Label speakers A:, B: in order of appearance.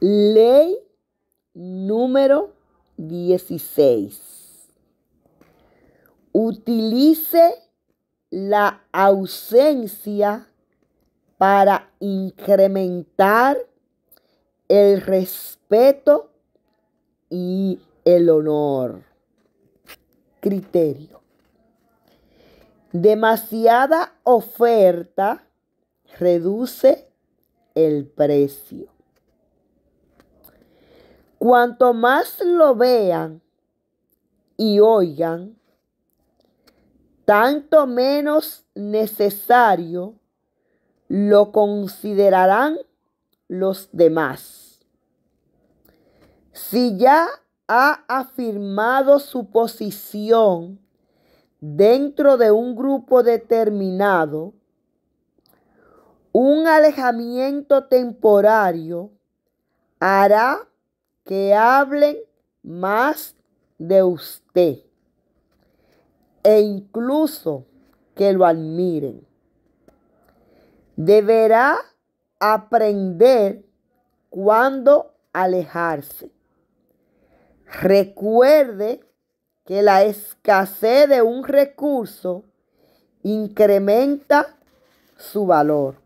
A: Ley número 16. Utilice la ausencia para incrementar el respeto y el honor. Criterio. Demasiada oferta reduce el precio. Cuanto más lo vean y oigan, tanto menos necesario lo considerarán los demás. Si ya ha afirmado su posición dentro de un grupo determinado, un alejamiento temporario hará que hablen más de usted e incluso que lo admiren. Deberá aprender cuándo alejarse. Recuerde que la escasez de un recurso incrementa su valor.